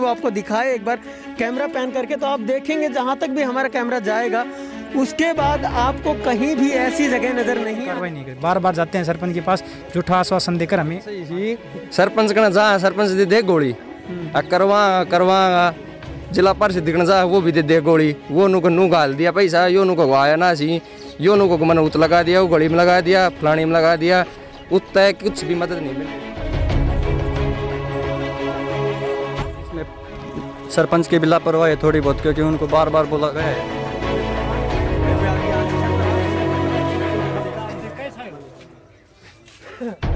वो आपको दिखाए एक बार कैमरा पैन करके तो आप देखेंगे जहाँ तक भी हमारा कैमरा जाएगा उसके बाद आपको कहीं भी ऐसी जगह नजर नहीं कार्रवाई नहीं करी बार बार जाते हैं सरपंच के पास झूठा आश्वासन देकर हमें सरपंच कहना जा सरपंच दे दे गोली करवा करवा जिला परिषद दिखना जा वो भी दे दे गोली वो नु को नू गाल दिया पैसा यो नु को गवाया ना सी यो नु को मन उत लगा दिया वो गली में लगा दिया फलाने में लगा दिया उत कुछ भी मदद नहीं मिली सरपंच की भी लापरवाही है थोड़ी बहुत क्योंकि उनको बार बार बोला गया है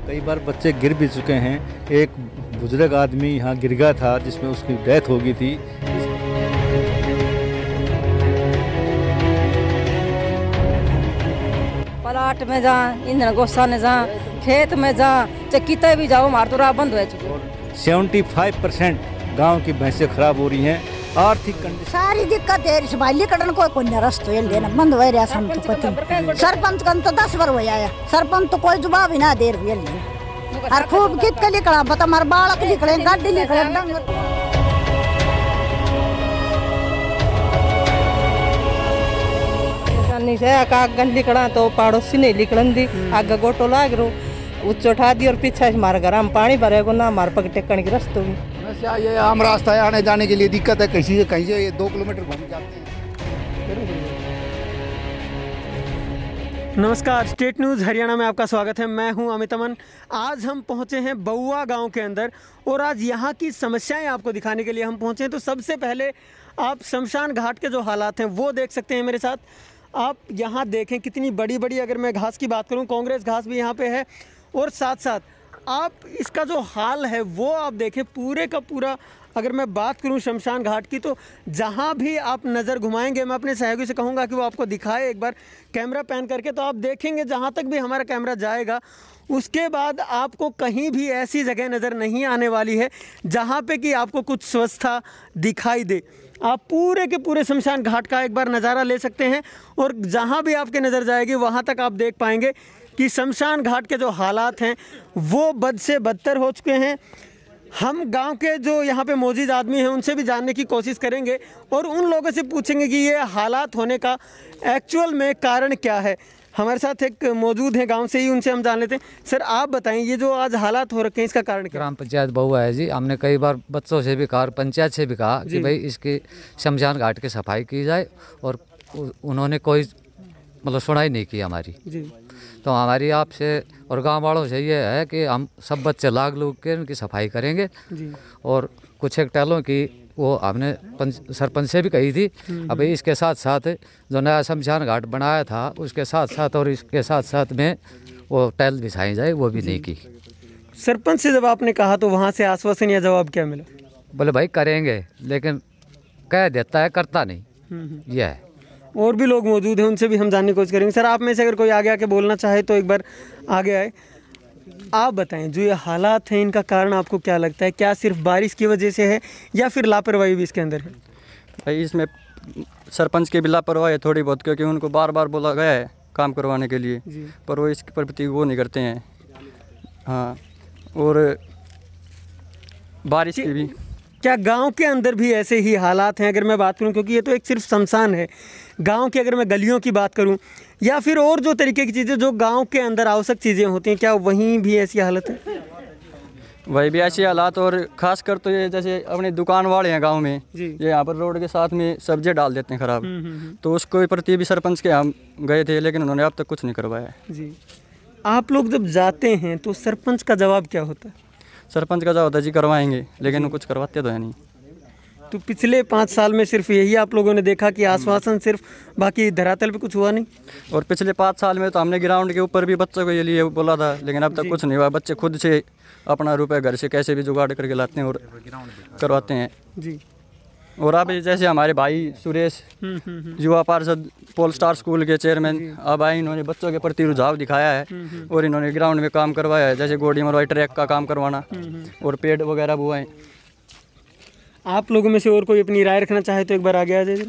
कई बार बच्चे गिर भी चुके हैं एक बुजुर्ग आदमी यहाँ गिर गया था जिसमें उसकी डेथ हो गई थी पलाट में जा इंद्र गोस्सा ने जा खेत में जा चाहे कितने भी जाओ मार तो बंद हो चुके सेवेंटी फाइव परसेंट गांव की भैंसें खराब हो रही हैं आर्थिक सारी दिक्कत है कटन कोई लेना रहा तो पति सरपंच कन तो दस बार हो आया सरपंच तो कोई जवाब ही ना देर हुए लेना और खूब कित के निकला बता मार बालक निकले गाड़ी निकले नहीं तो पड़ोसी नहीं लिखड़न दी हम्म। गोटो लाग रो उठा दी और पीछे घर पानी भरेगो ना मार पग टेकन की रस्तों में समस्या ये आम रास्ता है आने जाने के लिए दिक्कत है कहीं से कहीं से ये दो किलोमीटर घूम जाते हैं नमस्कार स्टेट न्यूज़ हरियाणा में आपका स्वागत है मैं हूं अमित अमन आज हम पहुंचे हैं बउआ गांव के अंदर और आज यहां की समस्याएं आपको दिखाने के लिए हम पहुंचे हैं तो सबसे पहले आप शमशान घाट के जो हालात हैं वो देख सकते हैं मेरे साथ आप यहाँ देखें कितनी बड़ी बड़ी अगर मैं घास की बात करूँ कांग्रेस घास भी यहाँ पे है और साथ साथ आप इसका जो हाल है वो आप देखें पूरे का पूरा अगर मैं बात करूं शमशान घाट की तो जहां भी आप नज़र घुमाएंगे मैं अपने सहयोगी से कहूंगा कि वो आपको दिखाए एक बार कैमरा पैन करके तो आप देखेंगे जहां तक भी हमारा कैमरा जाएगा उसके बाद आपको कहीं भी ऐसी जगह नज़र नहीं आने वाली है जहां पे कि आपको कुछ स्वस्था दिखाई दे आप पूरे के पूरे शमशान घाट का एक बार नज़ारा ले सकते हैं और जहाँ भी आपके नज़र जाएगी वहाँ तक आप देख पाएंगे कि शमशान घाट के जो हालात हैं वो बद से बदतर हो चुके हैं हम गांव के जो यहाँ पे मौजूद आदमी हैं उनसे भी जानने की कोशिश करेंगे और उन लोगों से पूछेंगे कि ये हालात होने का एक्चुअल में कारण क्या है हमारे साथ एक मौजूद हैं गांव से ही उनसे हम जान लेते हैं सर आप बताएं ये जो आज हालात हो रखे हैं इसका कारण ग्राम पंचायत बहुआ है जी हमने कई बार बच्चों से भी कहा और पंचायत से भी कहा कि भाई इसकी शमशान घाट की सफाई की जाए और उन्होंने कोई मतलब सुनाई नहीं की हमारी जी तो हमारी आपसे और गांव वालों से ये है कि हम सब बच्चे लाग लूग के उनकी सफाई करेंगे और कुछ एक टैलों की वो हमने सरपंच से भी कही थी हम्म, हम्म। अब इसके साथ साथ जो नया शमशान घाट बनाया था उसके साथ साथ और इसके साथ साथ में वो टैल बिछाई जाए वो भी नहीं की सरपंच से जब आपने कहा तो वहाँ से आश्वासन या जवाब क्या मिला बोले भाई करेंगे लेकिन कह देता है करता नहीं हम्म, यह है और भी लोग मौजूद हैं उनसे भी हम जानने की कोशिश करेंगे सर आप में से अगर कोई आगे आके बोलना चाहे तो एक बार आगे आए आप बताएं जो ये हालात हैं इनका कारण आपको क्या लगता है क्या सिर्फ बारिश की वजह से है या फिर लापरवाही भी इसके अंदर है भाई इसमें सरपंच की भी लापरवाही है थोड़ी बहुत क्योंकि उनको बार बार बोला गया है काम करवाने के लिए पर वो इसके प्रति वो नहीं करते हैं हाँ और बारिश की भी क्या गांव के अंदर भी ऐसे ही हालात हैं अगर मैं बात करूं क्योंकि ये तो एक सिर्फ शमशान है गांव की अगर मैं गलियों की बात करूं या फिर और जो तरीके की चीज़ें जो गांव के अंदर आवश्यक चीज़ें होती हैं क्या वहीं भी ऐसी हालत है वही भी ऐसे हालात और खास कर तो ये जैसे अपने दुकान वाले हैं गांव में ये यहाँ पर रोड के साथ में सब्ज़ियाँ डाल देते हैं खराब हम्म, हम्म, हम्म। तो उसको प्रति भी सरपंच के हम गए थे लेकिन उन्होंने अब तक कुछ नहीं करवाया जी आप लोग जब जाते हैं तो सरपंच का जवाब क्या होता है सरपंच का होता जी करवाएंगे लेकिन कुछ करवाते तो है नहीं तो पिछले पाँच साल में सिर्फ यही आप लोगों ने देखा कि आश्वासन सिर्फ बाकी धरातल पे कुछ हुआ नहीं और पिछले पाँच साल में तो हमने ग्राउंड के ऊपर भी बच्चों को ये लिए बोला था लेकिन अब तक कुछ नहीं हुआ बच्चे खुद से अपना रुपए घर से कैसे भी जुगाड़ करके लाते हैं और करवाते हैं जी और अब जैसे हमारे भाई सुरेश हम्म, हम्म, हम्म। युवा पार्षद पोल स्टार स्कूल के चेयरमैन अब आए इन्होंने बच्चों के प्रति रुझाव दिखाया है और इन्होंने ग्राउंड में काम करवाया है जैसे गोडी मरवाई ट्रैक का काम करवाना और पेड़ वगैरह बुआए आप लोगों में से और कोई अपनी राय रखना चाहे तो एक बार आगे आ जाए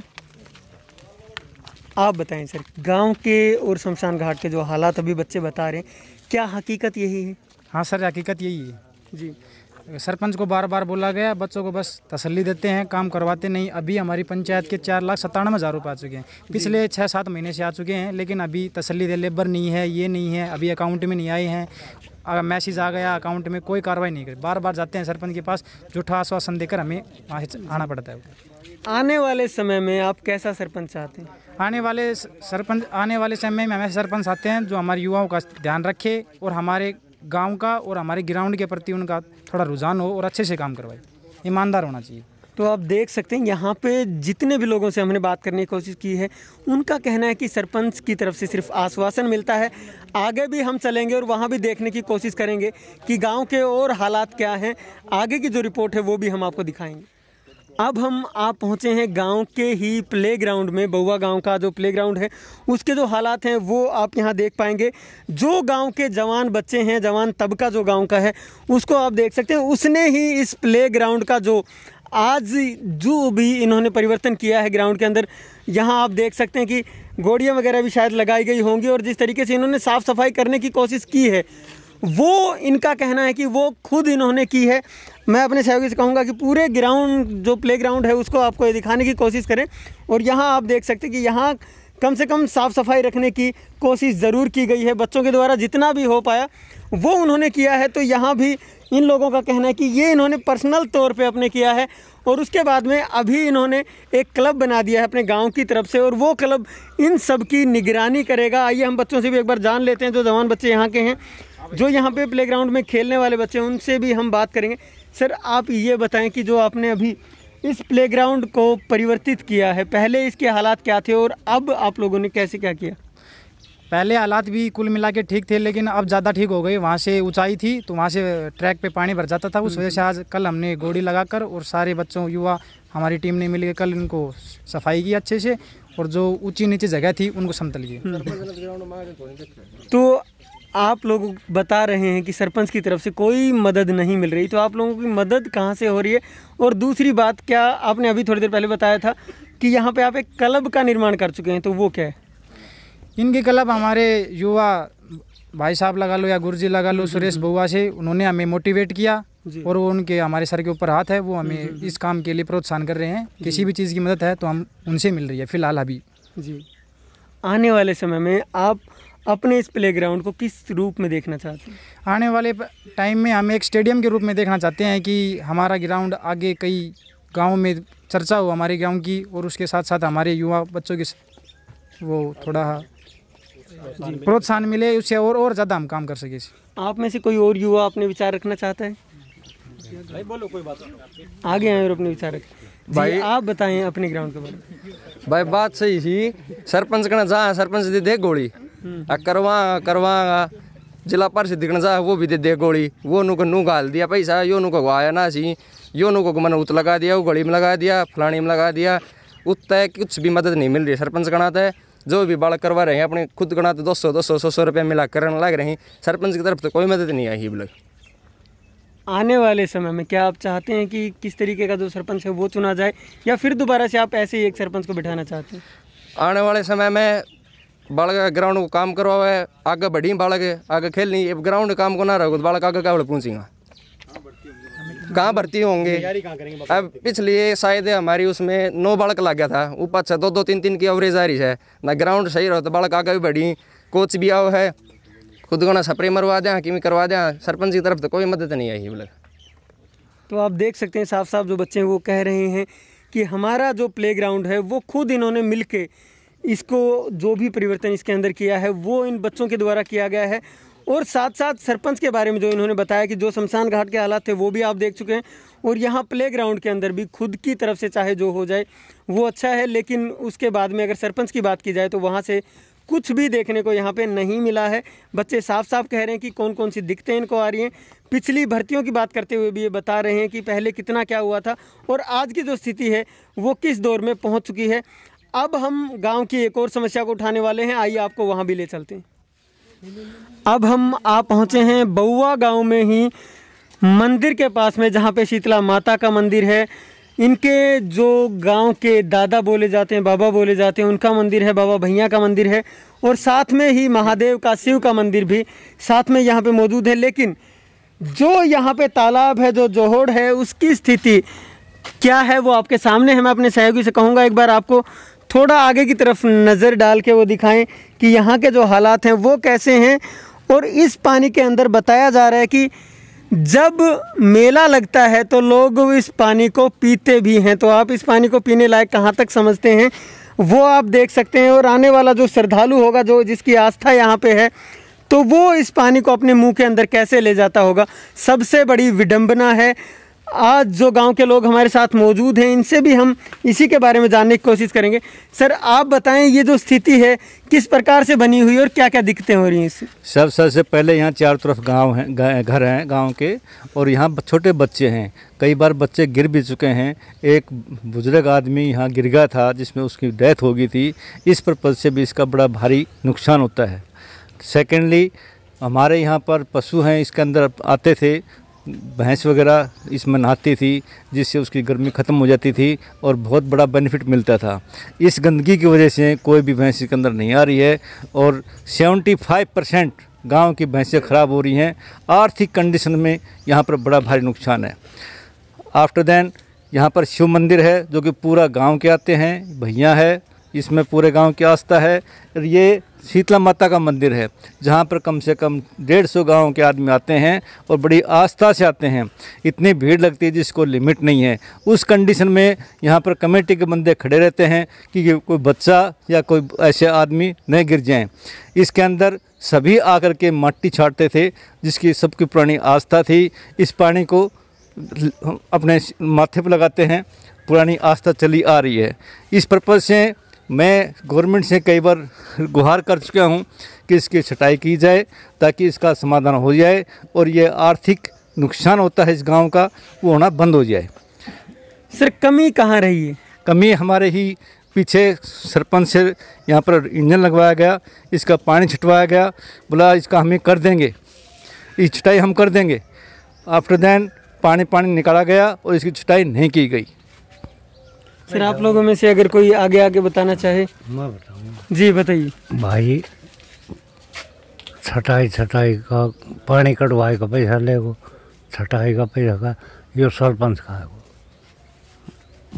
आप बताएं सर गांव के और शमशान घाट के जो हालात अभी बच्चे बता रहे हैं क्या हकीकत यही है हाँ सर हकीकत यही है जी सरपंच को बार बार बोला गया बच्चों को बस तसल्ली देते हैं काम करवाते नहीं अभी हमारी पंचायत के चार लाख सत्तानवे हज़ार रुपये आ चुके हैं पिछले छः सात महीने से आ चुके हैं लेकिन अभी तसल्ली दे लेबर नहीं है ये नहीं है अभी अकाउंट में नहीं आए हैं अगर मैसेज आ गया अकाउंट में कोई कार्रवाई नहीं करी बार बार जाते हैं सरपंच के पास झूठा आश्वासन देकर हमें आना पड़ता है आने वाले समय में आप कैसा सरपंच चाहते हैं आने वाले सरपंच आने वाले समय में हमें सरपंच आते हैं जो हमारे युवाओं का ध्यान रखे और हमारे गांव का और हमारे ग्राउंड के प्रति उनका थोड़ा रुझान हो और अच्छे से काम करवाए ईमानदार होना चाहिए तो आप देख सकते हैं यहाँ पे जितने भी लोगों से हमने बात करने की कोशिश की है उनका कहना है कि सरपंच की तरफ से सिर्फ आश्वासन मिलता है आगे भी हम चलेंगे और वहाँ भी देखने की कोशिश करेंगे कि गांव के और हालात क्या हैं आगे की जो रिपोर्ट है वो भी हम आपको दिखाएंगे अब हम आप पहुंचे हैं गांव के ही प्लेग्राउंड में बउवा गांव का जो प्लेग्राउंड है उसके जो हालात हैं वो आप यहां देख पाएंगे जो गांव के जवान बच्चे हैं जवान तबका जो गांव का है उसको आप देख सकते हैं उसने ही इस प्लेग्राउंड का जो आज जो भी इन्होंने परिवर्तन किया है ग्राउंड के अंदर यहाँ आप देख सकते हैं कि गोड़ियाँ वगैरह भी शायद लगाई गई होंगी और जिस तरीके से इन्होंने साफ़ सफाई करने की कोशिश की है वो इनका कहना है कि वो खुद इन्होंने की है मैं अपने सहयोगी से कहूँगा कि पूरे ग्राउंड जो प्ले ग्राउंड है उसको आपको ये दिखाने की कोशिश करें और यहाँ आप देख सकते हैं कि यहाँ कम से कम साफ़ सफाई रखने की कोशिश ज़रूर की गई है बच्चों के द्वारा जितना भी हो पाया वो उन्होंने किया है तो यहाँ भी इन लोगों का कहना है कि ये इन्होंने पर्सनल तौर पे अपने किया है और उसके बाद में अभी इन्होंने एक क्लब बना दिया है अपने गांव की तरफ से और वो क्लब इन सब की निगरानी करेगा आइए हम बच्चों से भी एक बार जान लेते हैं जो जवान बच्चे यहाँ के हैं जो यहाँ पे ग्राउंड में खेलने वाले बच्चे हैं उनसे भी हम बात करेंगे सर आप ये बताएं कि जो आपने अभी इस ग्राउंड को परिवर्तित किया है पहले इसके हालात क्या थे और अब आप लोगों ने कैसे क्या किया पहले हालात भी कुल मिला के ठीक थे लेकिन अब ज़्यादा ठीक हो गए वहाँ से ऊंचाई थी तो वहाँ से ट्रैक पे पानी भर जाता था उस वजह से आज कल हमने गोड़ी लगाकर और सारे बच्चों युवा हमारी टीम ने मिलकर कल इनको सफाई की अच्छे से और जो ऊंची नीचे जगह थी उनको समतल किए तो आप लोग बता रहे हैं कि सरपंच की तरफ से कोई मदद नहीं मिल रही तो आप लोगों की मदद कहाँ से हो रही है और दूसरी बात क्या आपने अभी थोड़ी देर पहले बताया था कि यहाँ पे आप एक क्लब का निर्माण कर चुके हैं तो वो क्या है इनके क्लब हमारे युवा भाई साहब लगा लो या गुरुजी लगा लो सुरेश बउआ से उन्होंने हमें मोटिवेट किया और वो उनके हमारे सर के ऊपर हाथ है वो हमें इस काम के लिए प्रोत्साहन कर रहे हैं किसी भी चीज़ की मदद है तो हम उनसे मिल रही है फिलहाल अभी जी आने वाले समय में आप अपने इस प्लेग्राउंड को किस रूप में देखना चाहते हैं आने वाले टाइम में हम एक स्टेडियम के रूप में देखना चाहते हैं कि हमारा ग्राउंड आगे कई गाँव में चर्चा हो हमारे गाँव की और उसके साथ साथ हमारे युवा बच्चों की वो थोड़ा प्रोत्साहन मिले उससे और और ज़्यादा हम काम कर सके आप में से कोई और युवा अपने विचार रखना चाहता है भाई बोलो कोई बात आगे आए और अपने विचार रखें भाई आप बताएं अपने ग्राउंड के बारे में भाई बात सही थी सरपंच कहना जहाँ सरपंच दे दे गोली करवा करवा जिला परिषद दिखना सा वो भी दे दे गोली वो नुक नू गाल दिया पैसा यो नुक आया ना सी यो नुक मैंने उत लगा दिया वो गली में लगा दिया फलानी में लगा दिया उत कुछ भी मदद नहीं मिल रही सरपंच गणा है जो भी बाल करवा रहे हैं अपने खुद गणाते दो सौ दो सौ सौ सौ रुपया मिला करने लग रहे हैं सरपंच की तरफ तो कोई मदद नहीं आई बोले आने वाले समय में क्या आप चाहते हैं कि किस तरीके का जो सरपंच है वो चुना जाए या फिर दोबारा से आप ऐसे ही एक सरपंच को बिठाना चाहते हैं आने वाले समय में बालक ग्राउंड को काम करवा है आगे बढ़ी बालक आगे खेलनी ग्राउंड काम को ना रहोगे तो बालक आगे क्या पहुँचेगा कहाँ भर्ती होंगे अब पिछले शायद हमारी उसमें नौ बालक लग गया था ऊपर से दो दो तीन तीन की एवरेज आ रही है ना ग्राउंड सही रहो तो बालक आगे भी बढ़ी कोच भी आओ है खुद को ना सप्रे मरवा दें हकीमी करवा दें सरपंच की तरफ तो कोई मदद नहीं आई बोले तो आप देख सकते हैं साफ साफ जो बच्चे हैं वो कह रहे हैं कि हमारा जो प्लेग्राउंड है वो खुद इन्होंने मिल के इसको जो भी परिवर्तन इसके अंदर किया है वो इन बच्चों के द्वारा किया गया है और साथ साथ सरपंच के बारे में जो इन्होंने बताया कि जो शमशान घाट के हालात थे वो भी आप देख चुके हैं और यहाँ प्ले ग्राउंड के अंदर भी खुद की तरफ से चाहे जो हो जाए वो अच्छा है लेकिन उसके बाद में अगर सरपंच की बात की जाए तो वहाँ से कुछ भी देखने को यहाँ पे नहीं मिला है बच्चे साफ साफ कह रहे हैं कि कौन कौन सी दिक्कतें इनको आ रही हैं पिछली भर्तियों की बात करते हुए भी ये बता रहे हैं कि पहले कितना क्या हुआ था और आज की जो स्थिति है वो किस दौर में पहुँच चुकी है अब हम गांव की एक और समस्या को उठाने वाले हैं आइए आपको वहां भी ले चलते हैं अब हम आ पहुंचे हैं बउआ गांव में ही मंदिर के पास में जहां पे शीतला माता का मंदिर है इनके जो गांव के दादा बोले जाते हैं बाबा बोले जाते हैं उनका मंदिर है बाबा भैया का मंदिर है और साथ में ही महादेव का शिव का मंदिर भी साथ में यहाँ पर मौजूद है लेकिन जो यहाँ पर तालाब है जो जोहड़ है उसकी स्थिति क्या है वो आपके सामने है मैं अपने सहयोगी से कहूँगा एक बार आपको थोड़ा आगे की तरफ नज़र डाल के वो दिखाएं कि यहाँ के जो हालात हैं वो कैसे हैं और इस पानी के अंदर बताया जा रहा है कि जब मेला लगता है तो लोग इस पानी को पीते भी हैं तो आप इस पानी को पीने लायक कहाँ तक समझते हैं वो आप देख सकते हैं और आने वाला जो श्रद्धालु होगा जो जिसकी आस्था यहाँ पर है तो वो इस पानी को अपने मुंह के अंदर कैसे ले जाता होगा सबसे बड़ी विडंबना है आज जो गांव के लोग हमारे साथ मौजूद हैं इनसे भी हम इसी के बारे में जानने की कोशिश करेंगे सर आप बताएं ये जो स्थिति है किस प्रकार से बनी हुई है और क्या क्या दिक्कतें हो रही हैं इससे सर सबसे पहले यहाँ चारों तरफ गांव हैं घर हैं गांव के और यहाँ छोटे बच्चे हैं कई बार बच्चे गिर भी चुके हैं एक बुजुर्ग आदमी यहाँ गिर गया था जिसमें उसकी डेथ हो गई थी इस पर्पज़ से भी इसका बड़ा भारी नुकसान होता है सेकेंडली हमारे यहाँ पर पशु हैं इसके अंदर आते थे भैंस वगैरह इसमें नहाती थी जिससे उसकी गर्मी ख़त्म हो जाती थी और बहुत बड़ा बेनिफिट मिलता था इस गंदगी की वजह से कोई भी भैंस इसके अंदर नहीं आ रही है और 75 परसेंट गाँव की भैंसें ख़राब हो रही हैं आर्थिक कंडीशन में यहाँ पर बड़ा भारी नुकसान है आफ्टर दैन यहाँ पर शिव मंदिर है जो कि पूरा गाँव के आते हैं भैया है इसमें पूरे गाँव की आस्था है ये शीतला माता का मंदिर है जहाँ पर कम से कम डेढ़ सौ गाँव के आदमी आते हैं और बड़ी आस्था से आते हैं इतनी भीड़ लगती है जिसको लिमिट नहीं है उस कंडीशन में यहाँ पर कमेटी के बंदे खड़े रहते हैं कि कोई बच्चा या कोई ऐसे आदमी नहीं गिर जाएँ इसके अंदर सभी आकर के मट्टी छाटते थे जिसकी सबकी पुरानी आस्था थी इस पानी को अपने माथे पर लगाते हैं पुरानी आस्था चली आ रही है इस पर्पज़ से मैं गवर्नमेंट से कई बार गुहार कर चुका हूँ कि इसकी छटाई की जाए ताकि इसका समाधान हो जाए और ये आर्थिक नुकसान होता है इस गांव का वो होना बंद हो जाए सर कमी कहाँ रही है कमी हमारे ही पीछे सरपंच से यहाँ पर इंजन लगवाया गया इसका पानी छिटवाया गया बोला इसका हमें कर देंगे इस छटाई हम कर देंगे आफ्टर दैन पानी पानी निकाला गया और इसकी छटाई नहीं की गई फिर आप लोगों में से अगर कोई आगे आगे बताना चाहे मैं बताऊँ जी बताइए भाई छटाई छटाई का पानी कटवाई का पैसा ले गो छटाई का पैसा का ये सरपंच का है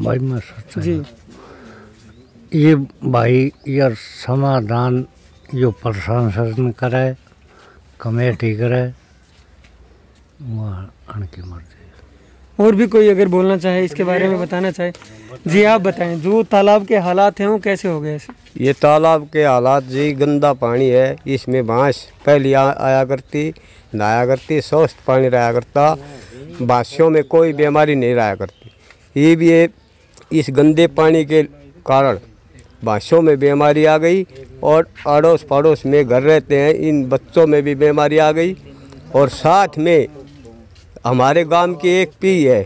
भाई मैं जी ये भाई यार समाधान जो प्रशासन करे कमेटी करे वहाँ अनकी मर्जी और भी कोई अगर बोलना चाहे इसके तो बारे में बताना चाहे जी आप बताएं जो तालाब के हालात हैं वो कैसे हो गए ये तालाब के हालात जी गंदा पानी है इसमें बाँस पहले आया करती नहाया करती स्वस्थ पानी रहा करता बाँसों में कोई बीमारी नहीं रहा करती ये भी ये इस गंदे पानी के कारण बाँसों में बीमारी आ गई और अड़ोस पड़ोस में घर रहते हैं इन बच्चों में भी बीमारी आ गई और साथ में हमारे गांव की एक पी है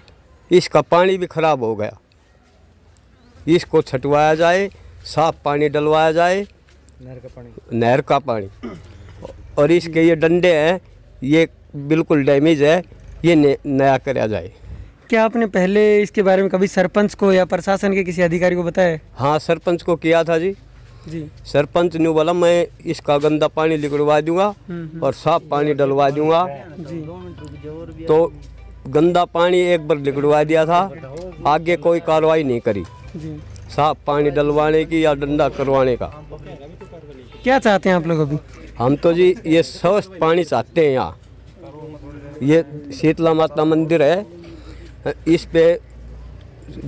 इसका पानी भी खराब हो गया इसको छटवाया जाए साफ पानी डलवाया जाए नहर का पानी नहर का पानी और इसके ये डंडे हैं ये बिल्कुल डैमेज है ये नया कराया जाए क्या आपने पहले इसके बारे में कभी सरपंच को या प्रशासन के किसी अधिकारी को बताया हाँ सरपंच को किया था जी सरपंच ने बोला मैं इसका गंदा पानी निकलवा दूंगा हम्म, हम्म। और साफ पानी डलवा दूंगा तो गंदा पानी एक बार निकलवा दिया था आगे कोई कार्रवाई नहीं करी साफ पानी डलवाने की या डंडा करवाने का क्या चाहते हैं आप लोग अभी हम तो जी ये स्वस्थ पानी चाहते हैं यहाँ ये शीतला माता मंदिर है इस पे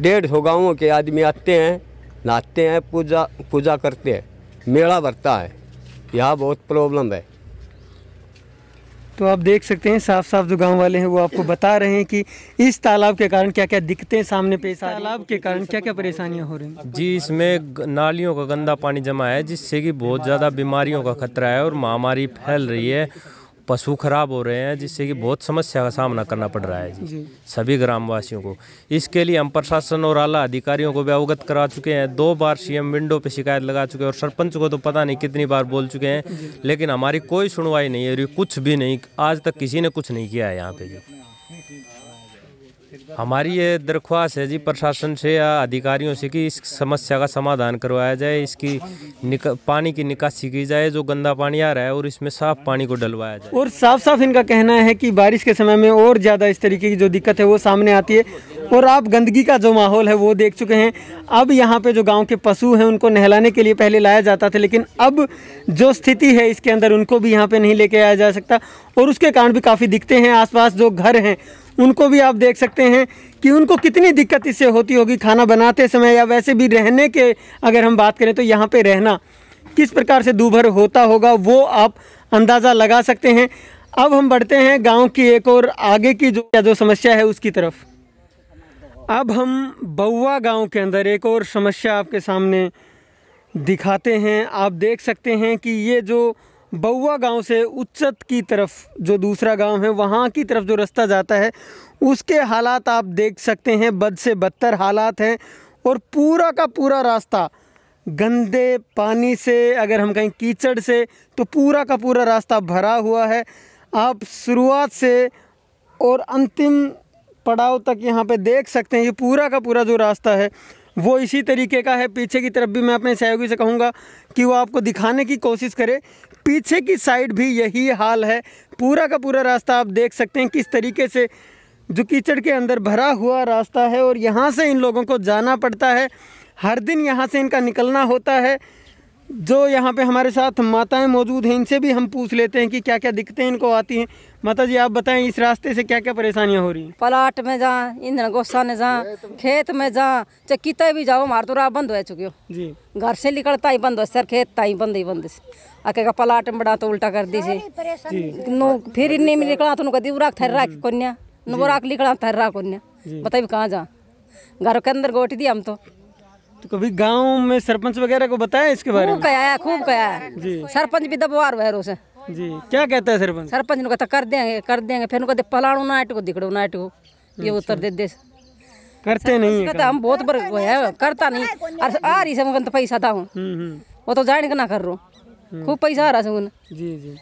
डेढ़ सौ गाँवों के आदमी आते हैं नाचते हैं पूजा पूजा करते हैं मेला भरता है यहाँ बहुत प्रॉब्लम है तो आप देख सकते हैं साफ साफ जो गांव वाले हैं वो आपको बता रहे हैं कि इस तालाब के कारण क्या क्या दिक्कतें सामने पेश इस तालाब के कारण क्या क्या परेशानियां हो रही हैं जी इसमें नालियों का गंदा पानी जमा है जिससे कि बहुत ज़्यादा बीमारियों का खतरा है और महामारी फैल रही है पशु खराब हो रहे हैं जिससे कि बहुत समस्या का सामना करना पड़ रहा है जी सभी ग्रामवासियों को इसके लिए हम प्रशासन और आला अधिकारियों को भी अवगत करा चुके हैं दो बार सीएम विंडो पे शिकायत लगा चुके हैं और सरपंच को तो पता नहीं कितनी बार बोल चुके हैं लेकिन हमारी कोई सुनवाई नहीं है कुछ भी नहीं आज तक किसी ने कुछ नहीं किया है यहाँ पे जी हमारी ये दरख्वास्त है जी प्रशासन से या अधिकारियों से कि इस समस्या का समाधान करवाया जाए इसकी पानी की निकासी की जाए जो गंदा पानी आ रहा है और इसमें साफ पानी को डलवाया जाए और साफ साफ इनका कहना है कि बारिश के समय में और ज़्यादा इस तरीके की जो दिक्कत है वो सामने आती है और आप गंदगी का जो माहौल है वो देख चुके हैं अब यहाँ पे जो गांव के पशु हैं उनको नहलाने के लिए पहले लाया जाता था लेकिन अब जो स्थिति है इसके अंदर उनको भी यहाँ पे नहीं लेके आया जा सकता और उसके कारण भी काफ़ी दिखते हैं आसपास जो घर हैं उनको भी आप देख सकते हैं कि उनको कितनी दिक्कत इससे होती होगी खाना बनाते समय या वैसे भी रहने के अगर हम बात करें तो यहाँ पे रहना किस प्रकार से दूभर होता होगा वो आप अंदाज़ा लगा सकते हैं अब हम बढ़ते हैं गांव की एक और आगे की जो जो समस्या है उसकी तरफ अब हम बउआ गाँव के अंदर एक और समस्या आपके सामने दिखाते हैं आप देख सकते हैं कि ये जो बउआ गांव से उच्चत की तरफ जो दूसरा गांव है वहाँ की तरफ जो रास्ता जाता है उसके हालात आप देख सकते हैं बद से बदतर हालात हैं और पूरा का पूरा रास्ता गंदे पानी से अगर हम कहें कीचड़ से तो पूरा का पूरा रास्ता भरा हुआ है आप शुरुआत से और अंतिम पड़ाव तक यहाँ पे देख सकते हैं ये पूरा का पूरा जो रास्ता है वो इसी तरीके का है पीछे की तरफ भी मैं अपने सहयोगी से कहूँगा कि वो आपको दिखाने की कोशिश करे पीछे की साइड भी यही हाल है पूरा का पूरा रास्ता आप देख सकते हैं किस तरीके से जो कीचड़ के अंदर भरा हुआ रास्ता है और यहाँ से इन लोगों को जाना पड़ता है हर दिन यहाँ से इनका निकलना होता है जो यहाँ पे हमारे साथ माताएं मौजूद हैं इनसे भी हम पूछ लेते हैं कि क्या क्या दिक्कतें इनको आती हैं माता जी आप बताएं इस रास्ते से क्या क्या परेशानियाँ हो रही हैं पलाट में जा इंधन गोस्सा ने जा खेत में जा चाहे कितने भी जाओ मार तो राह बंद हो चुकी हो जी घर से निकलता ही बंद हो सर खेत ताई बंद ही बंद आके का पलाट में बड़ा तो उल्टा कर दी फिर इन निकला तो उनका दीवराक थर्रा कन्या नुबराक निकला थर्रा कोन्या बताइए कहाँ जा घर के अंदर गोट दिया हम तो तो कभी गांव में सरपंच वगैरह को बताया इसके बारे में कया खूब कया जी सरपंच भी दबवार वैरो से जी क्या कहता है सरपंच सरपंच ने कहता तो कर देंगे कर देंगे फिर उनको पलाड़ो नाइट को दिखड़ो नाइट को ये उत्तर अच्छा। दे दे करते नहीं है तो हम बहुत बार है करता नहीं और आ रही से मैं तो पैसा था हूँ हम्म, हम्म। वो तो जाने का ना कर रो हम्म। खूब पैसा आ रहा सुन जी जी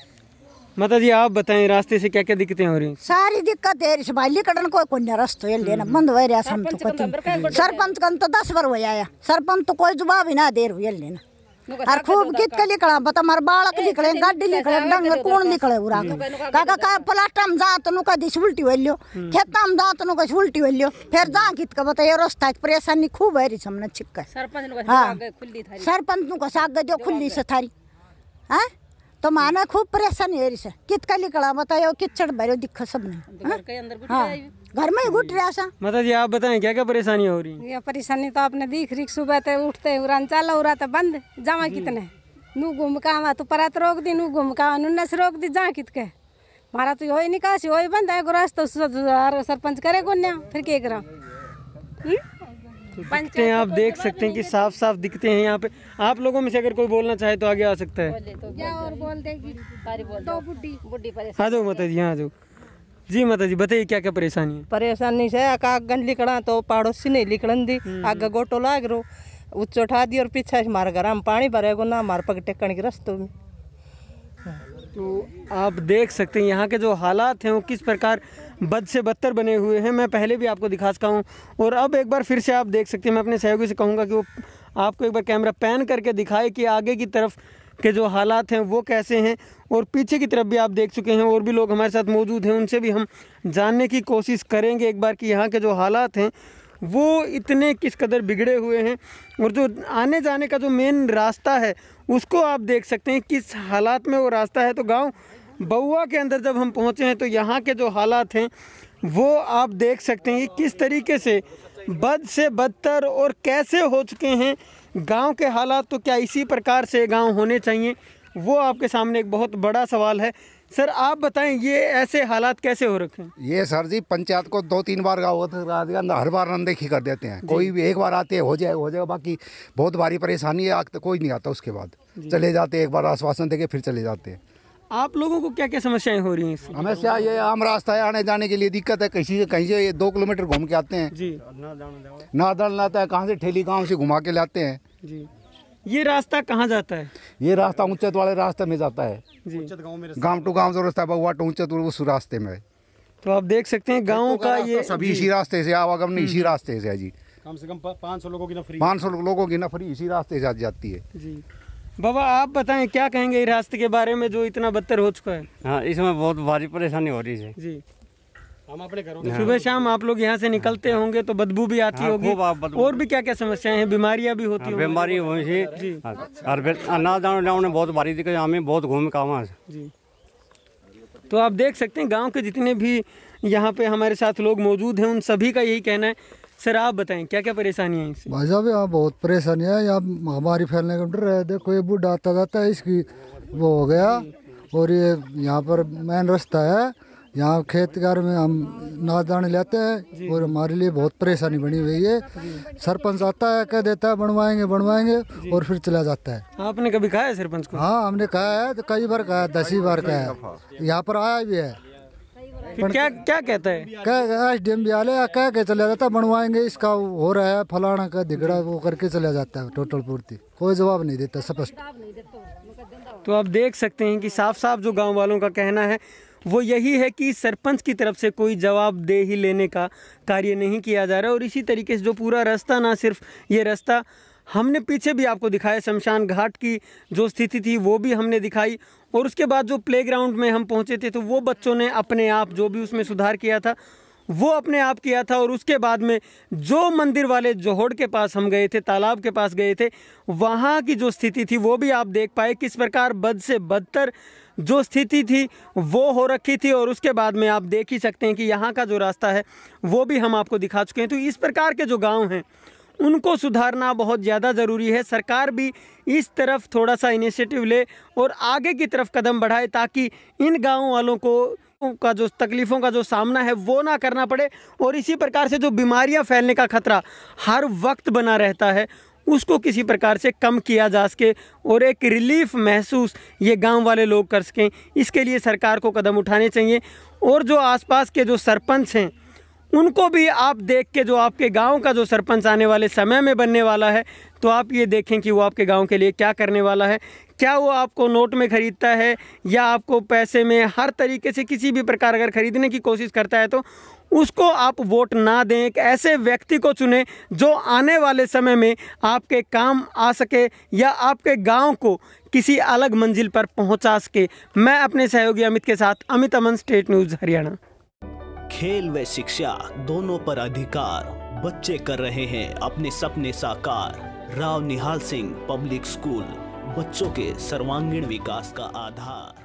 माता जी आप बताएं रास्ते से क्या क्या दिक्कतें हो रही सारी दिक्कत है इस भाई को कोई रस्तो लेना बंद हो रहा हम तो सरपंच कन तो दस बार हो आया सरपंच तो कोई जवाब ही ना देर हुई लेना और खूब कित के लिखड़ा बता मार बालक लिखड़े गाड़ी लिखड़े डंगर कौन लिखड़े उरा हम्म। काका का प्लास्टा में जा तो का दिस उल्टी होलियो हम्म। खेतम में जा तो नुका उल्टी होलियो फिर जा कित का बता ये रास्ता परेशानी खूब है रे हमने छिपका सरपंच नु का हाँ। थारी सरपंच नु का साग जो खुली से थारी हां तो माना खूब तो हाँ। परेशानी हो रही से कित का लिकड़ा बताया कित चढ़ भरो दिख सब ने घर में घुट रहा सा माता जी आप बताएं क्या क्या परेशानी हो रही है ये परेशानी तो आपने दिख रही सुबह तो उठते उड़ान चाला उड़ा तो बंद जावा कितने नू घूम का आवा तो परात रोक दी नू घूम का नस रोक दी जा कित के मारा तो यो निकासी हो बंद है गुरास तो सरपंच करे को फिर के करा हम्म? तो दिखते हैं आप देख सकते हैं कि साफ साफ दिखते हैं यहाँ पे आप लोगों में से अगर कोई बोलना चाहे तो आगे आ सकता है आ तो तो हाँ जाओ माता जी यहाँ आ जी माता जी बताइए क्या क्या परेशानी परेशानी से आगन लिखड़ा तो पड़ोसी नहीं लिखड़न दी हम्म। आग गोटो लाग रो उच्च उठा दी और पीछे हमारे घर में पानी भरेगो ना हमारे पग टेकन के रस्तों में तो आप देख सकते हैं यहाँ के जो हालात हैं वो किस प्रकार बद से बदतर बने हुए हैं मैं पहले भी आपको दिखा चुका हूँ और अब एक बार फिर से आप देख सकते हैं मैं अपने सहयोगी से कहूँगा कि वो आपको एक बार कैमरा पैन करके दिखाए कि आगे की तरफ के जो हालात हैं वो कैसे हैं और पीछे की तरफ भी आप देख चुके हैं और भी लोग हमारे साथ मौजूद हैं उनसे भी हम जानने की कोशिश करेंगे एक बार कि यहाँ के जो हालात हैं वो इतने किस कदर बिगड़े हुए हैं और जो आने जाने का जो मेन रास्ता है उसको आप देख सकते हैं किस हालात में वो रास्ता है तो गांव बउआ के अंदर जब हम पहुंचे हैं तो यहाँ के जो हालात हैं वो आप देख सकते हैं कि किस तरीके से बद से बदतर और कैसे हो चुके हैं गांव के हालात तो क्या इसी प्रकार से गांव होने चाहिए वो आपके सामने एक बहुत बड़ा सवाल है सर आप बताएं ये ऐसे हालात कैसे हो रखे हैं ये सर जी पंचायत को दो तीन बार हर बार अनदेखी कर देते हैं कोई भी एक बार आते हैं हो जाए हो जाएगा बाकी बहुत भारी परेशानी है आग तो कोई नहीं आता उसके बाद चले जाते हैं एक बार आश्वासन दे के फिर चले जाते हैं आप लोगों को क्या क्या समस्याएं हो रही हैं समस्या ये आम रास्ता है आने जाने के लिए दिक्कत है कहीं से कहीं से ये दो किलोमीटर घूम के आते हैं जी ना दल लाता है कहाँ से ठेली गाँव से घुमा के लाते हैं जी ये रास्ता कहाँ जाता है ये रास्ता उचत तो वाले रास्ते में जाता है तो गाँव टू गाँव जो रास्ता है बउआ तो उस रास्ते में तो आप देख सकते हैं गाँव का, ये सभी इसी रास्ते से आवागमन हम्म। इसी रास्ते से है जी कम से कम पाँच सौ लोगों की नफरी पाँच सौ लोगों की नफरी इसी रास्ते से जाती है जी बाबा आप बताएं क्या कहेंगे रास्ते के बारे में जो इतना बदतर हो चुका है हाँ इसमें बहुत भारी परेशानी हो रही है जी हम अपने घरों तो सुबह शाम आप लोग यहाँ से निकलते हाँ। होंगे तो बदबू भी आती हाँ, होगी और भी क्या क्या समस्याएं हैं बीमारियां भी होती हैं बीमारी हुई थी और फिर अनाज ने बहुत भारी थी हमें बहुत घूम का वहाँ से तो आप देख सकते हैं गाँव के जितने भी यहाँ पे हमारे साथ लोग मौजूद हैं उन सभी का यही कहना है सर आप बताएं क्या क्या परेशानी है भाई साहब यहाँ बहुत परेशानी है यहाँ महामारी फैलने का डर है देखो ये बूढ़ा जाता है इसकी वो हो गया और ये यहाँ पर मेन रास्ता है यहाँ खेत घर में हम नाच दाने लेते हैं और हमारे लिए बहुत परेशानी बनी हुई है सरपंच आता है कह देता है बनवाएंगे बनवाएंगे और फिर चला जाता है आपने कभी कहा है सरपंच को हाँ हमने कहा है तो कई बार कहा है दस ही बार कहा है यहाँ पर आया भी है क्या क्या कहता है कह एस डी एम भी कह के चला जाता है बनवाएंगे इसका हो रहा है फलाना का दिगड़ा वो करके चला जाता है टोटल पूर्ति कोई जवाब नहीं देता स्पष्ट तो आप देख सकते हैं कि साफ साफ जो गांव वालों का कहना है वो यही है कि सरपंच की तरफ से कोई जवाब दे ही लेने का कार्य नहीं किया जा रहा और इसी तरीके से जो पूरा रास्ता ना सिर्फ ये रास्ता हमने पीछे भी आपको दिखाया शमशान घाट की जो स्थिति थी वो भी हमने दिखाई और उसके बाद जो प्लेग्राउंड में हम पहुंचे थे तो वो बच्चों ने अपने आप जो भी उसमें सुधार किया था वो अपने आप किया था और उसके बाद में जो मंदिर वाले जोहड़ के पास हम गए थे तालाब के पास गए थे वहाँ की जो स्थिति थी वो भी आप देख पाए किस प्रकार बद से बदतर जो स्थिति थी वो हो रखी थी और उसके बाद में आप देख ही सकते हैं कि यहाँ का जो रास्ता है वो भी हम आपको दिखा चुके हैं तो इस प्रकार के जो गाँव हैं उनको सुधारना बहुत ज़्यादा ज़रूरी है सरकार भी इस तरफ थोड़ा सा इनिशिएटिव ले और आगे की तरफ कदम बढ़ाए ताकि इन गाँव वालों को का जो तकलीफ़ों का जो सामना है वो ना करना पड़े और इसी प्रकार से जो बीमारियां फैलने का खतरा हर वक्त बना रहता है उसको किसी प्रकार से कम किया जा सके और एक रिलीफ महसूस ये गांव वाले लोग कर सकें इसके लिए सरकार को कदम उठाने चाहिए और जो आसपास के जो सरपंच हैं उनको भी आप देख के जो आपके गांव का जो सरपंच आने वाले समय में बनने वाला है तो आप ये देखें कि वो आपके गांव के लिए क्या करने वाला है क्या वो आपको नोट में ख़रीदता है या आपको पैसे में हर तरीके से किसी भी प्रकार अगर ख़रीदने की कोशिश करता है तो उसको आप वोट ना दें एक ऐसे व्यक्ति को चुने जो आने वाले समय में आपके काम आ सके या आपके गांव को किसी अलग मंजिल पर पहुंचा सके मैं अपने सहयोगी अमित के साथ अमित अमन स्टेट न्यूज़ हरियाणा खेल व शिक्षा दोनों पर अधिकार बच्चे कर रहे हैं अपने सपने साकार राव निहाल सिंह पब्लिक स्कूल बच्चों के सर्वांगीण विकास का आधार